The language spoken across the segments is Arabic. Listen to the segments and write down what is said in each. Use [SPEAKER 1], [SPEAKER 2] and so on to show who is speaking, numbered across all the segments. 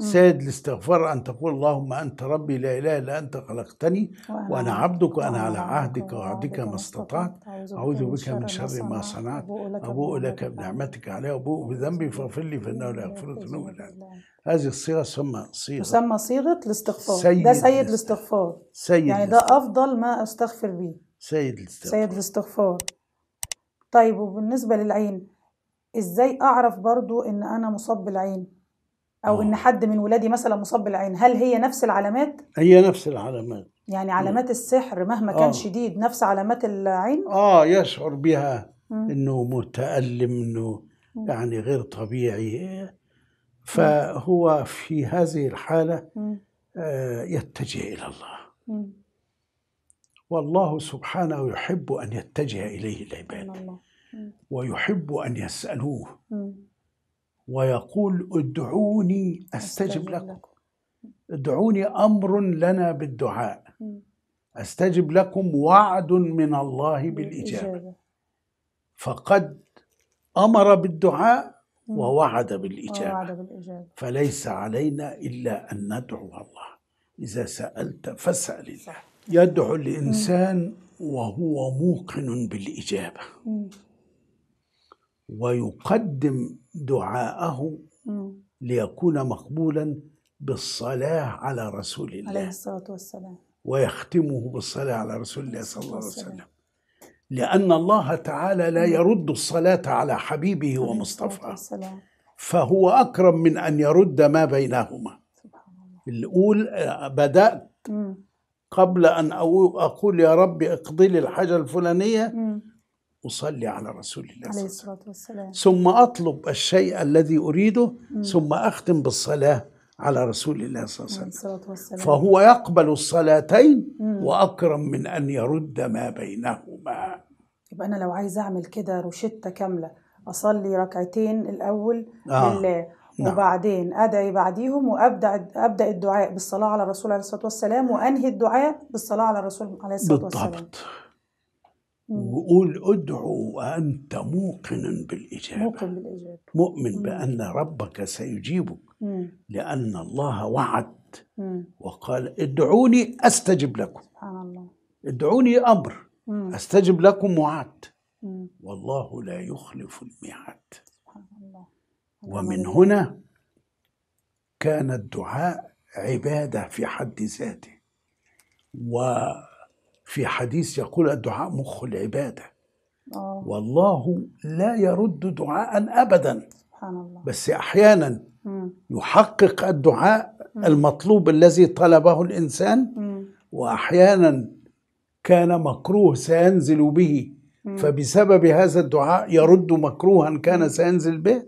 [SPEAKER 1] سيد الاستغفار أن تقول اللهم أنت ربي لا إله إلا أنت خلقتني وأنا عبدك وأنا على عهدك ووعدك ما استطعت أعوذ بك من شر ما صنعت أبوء لك بنعمتك علي وأبوء بذنبي فاغفر لي فإنه لا يغفر الذنوب إلا أنت هذه الصيغة تسمى صيغة تسمى
[SPEAKER 2] صيغة الاستغفار سيد ده سيد الاستغفار
[SPEAKER 1] سيد يعني ده
[SPEAKER 2] أفضل ما أستغفر به
[SPEAKER 1] سيد الاستغفار سيد
[SPEAKER 2] الاستغفار طيب وبالنسبة للعين إزاي أعرف برضو إن أنا مصاب بالعين؟ او آه. ان حد من ولادي مثلا مصاب بالعين هل هي نفس العلامات
[SPEAKER 1] هي نفس العلامات
[SPEAKER 2] يعني علامات م. السحر مهما كان آه. شديد نفس علامات العين
[SPEAKER 1] اه يشعر بها م. انه متالم انه م. يعني غير طبيعي فهو في هذه الحاله آه يتجه الى الله والله سبحانه يحب ان يتجه اليه
[SPEAKER 2] العباد
[SPEAKER 1] ويحب ان يسالوه ويقول ادعوني استجب لكم ادعوني امر لنا بالدعاء استجب لكم وعد من الله بالاجابه فقد امر بالدعاء ووعد بالاجابه فليس علينا الا ان ندعو الله اذا سالت فاسال الله يدعو الانسان وهو موقن بالاجابه ويقدم دعاءه ليكون مقبولا بالصلاة على رسول الله عليه
[SPEAKER 2] الصلاة والسلام
[SPEAKER 1] ويختمه بالصلاة على رسول الله صلى الله عليه وسلم لأن الله تعالى لا يرد الصلاة على حبيبه ومصطفى فهو أكرم من أن يرد ما بينهما الأول آه، بدأت قبل أن أقول يا رب اقضي لي الحاجة الفلانية أصلي على رسول الله عليه
[SPEAKER 2] الصلاة والسلام
[SPEAKER 1] ثم أطلب الشيء الذي أريده مم. ثم أختم بالصلاة على رسول الله صلى
[SPEAKER 2] الله عليه وسلم فهو
[SPEAKER 1] يقبل الصلاتين وأكرم من أن يرد ما بينهما
[SPEAKER 2] يبقى أنا لو عايز أعمل كده روشتة كاملة أصلي ركعتين الأول آه. لله نعم. وبعدين ادعي بعديهم وابدا ابدا الدعاء بالصلاه على الرسول عليه الصلاه والسلام وانهي الدعاء بالصلاه على الرسول عليه الصلاه والسلام بالضبط
[SPEAKER 1] ويقول ادعو وانت موقن بالاجابه
[SPEAKER 2] موقن بالاجابه
[SPEAKER 1] مؤمن بان ربك سيجيبك لان الله وعد وقال ادعوني استجب لكم
[SPEAKER 2] سبحان الله
[SPEAKER 1] ادعوني امر
[SPEAKER 2] استجب
[SPEAKER 1] لكم وعد والله لا يخلف الميعاد سبحان الله ومن هنا كان الدعاء عباده في حد ذاته و في حديث يقول الدعاء مخ العبادة أوه. والله لا يرد دعاء أبدا
[SPEAKER 2] سبحان الله.
[SPEAKER 1] بس أحيانا مم. يحقق الدعاء مم. المطلوب الذي طلبه الإنسان مم. وأحيانا كان مكروه سينزل به فبسبب هذا الدعاء يرد مكروها كان سينزل به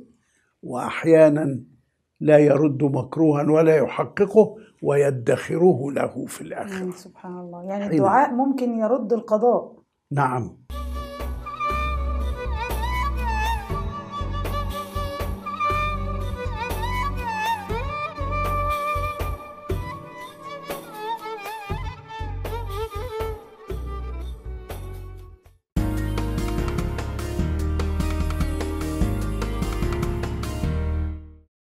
[SPEAKER 1] وأحيانا لا يرد مكروها ولا يحققه ويدخره له في الآخرة
[SPEAKER 2] سبحان الله يعني الدعاء ممكن يرد القضاء
[SPEAKER 1] نعم